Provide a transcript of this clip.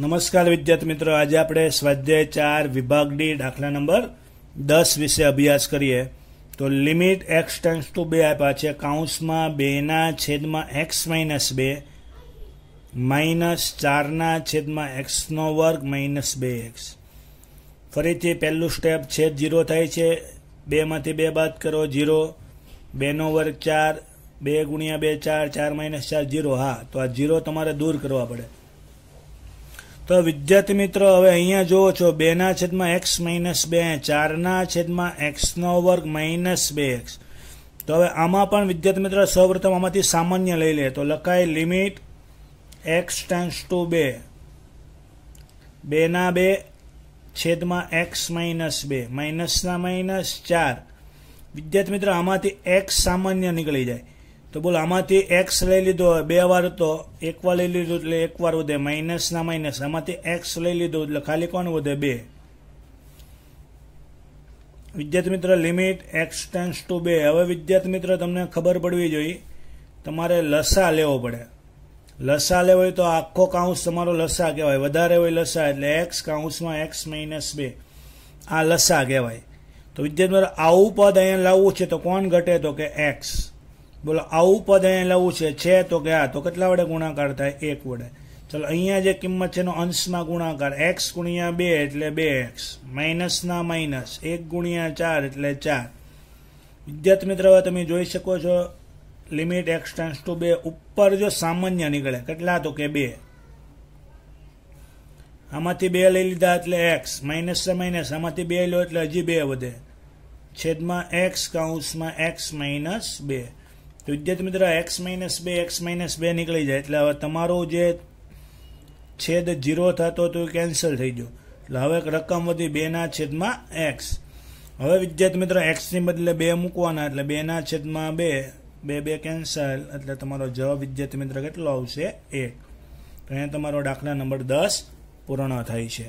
નમસ્કાર વિદ્યાર્થી મિત્રો આજે આપણે સ્વાધ્યાય ચાર વિભાગ ડી દાખલા નંબર દસ વિશે અભ્યાસ કરીએ તો લિમિટ એક્સ ટેન્સ ટુ બે આપ્યા છે કાઉન્સમાં બેના છેદમાં એક્સ માઇનસ બે માઇનસ ચારના છેદમાં એક્સનો વર્ગ માઇનસ બે એક્સ ફરીથી પહેલું સ્ટેપ છેદ ઝીરો થાય છે બેમાંથી બે બાદ કરો ઝીરો બેનો વર્ગ ચાર બે ગુણ્યા બે ચાર ચાર માઇનસ ચાર ઝીરો હા તો આ ઝીરો તમારે દૂર કરવા પડે તો વિદ્યાર્થી મિત્રો હવે અહીંયા જુઓ છો બેના છેદમાં એક્સ માઇનસ બે ચારના છેદમાં એક્સનો વર્ગ માઇનસ બે એક્સ તો હવે આમાં પણ વિદ્યાર્થી મિત્રો સૌપ્રથમ આમાંથી સામાન્ય લઈ લે તો લખાય લિમિટ એક્સ ટેન્સ ટુ બે બેના બે છેદમાં એક્સ માઇનસ બે માઇનસના માઇનસ ચાર વિદ્યાર્થી મિત્રો આમાંથી એક્સ સામાન્ય નીકળી જાય તો બોલો આમાંથી એક્સ લઈ લીધો બે વાર તો એક વાર લઈ લીધો એટલે એક વાર વધે માઇનસના માઇનસ આમાંથી એક્સ લઈ લીધો એટલે ખાલી કોણ વધે બે વિદ્યાર્થી મિત્ર લિમિટ એક્સ ટેન્સ ટુ બે હવે વિદ્યાર્થી મિત્ર તમને ખબર પડવી જોઈએ તમારે લસા લેવો પડે લસા લેવો હોય તો આખો કાઉન્સ તમારો લસા કહેવાય વધારે હોય લસા એટલે એક્સ કાઉન્સમાં એક્સ માઇનસ બે આ લસા કહેવાય તો વિદ્યાર્થી મિત્ર આવું પદ અહીંયા લાવવું છે તો કોણ ઘટે તો કે એક્સ બોલો આવું પદ અહીંયા લેવું છે છે તો કે આ તો કેટલા વડે ગુણાકાર થાય એક વડે ચલો અહીંયા જે કિંમત છે એનો અંશમાં ગુણાકાર એક્સ ગુણ્યા બે એટલે બે એક્સ માઇનસના માઇનસ એક ગુણ્યા ચાર એટલે ચાર વિદ્યાર્થી મિત્ર હવે તમે જોઈ શકો છો લિમિટ એક્સ ટેન્સ ટુ બે ઉપર જો સામાન્ય નીકળે કેટલા તો કે બે આમાંથી બે લઈ લીધા એટલે એક્સ માઇનસ માઇનસ આમાંથી બે લો એટલે હજી બે વધે છેદમાં એક્સ કાઉન્સમાં એક્સ માઇનસ બે તો વિદ્યાર્થી મિત્ર એક્સ માઇનસ બે એક્સ માઇનસ બે નીકળી જાય એટલે હવે તમારો જે છેદ જીરો થતો તો એ કેન્સલ થઈ ગયો એટલે હવે એક રકમ વધી બેના છેદમાં એક્સ હવે વિદ્યાર્થી મિત્ર એક્સની બદલે બે મૂકવાના એટલે બેના છેદમાં બે બે બે કેન્સલ એટલે તમારો જવાબ વિદ્યાર્થી મિત્ર કેટલો આવશે એક તો અહીંયા તમારો દાખલા નંબર દસ પૂર્ણ થાય છે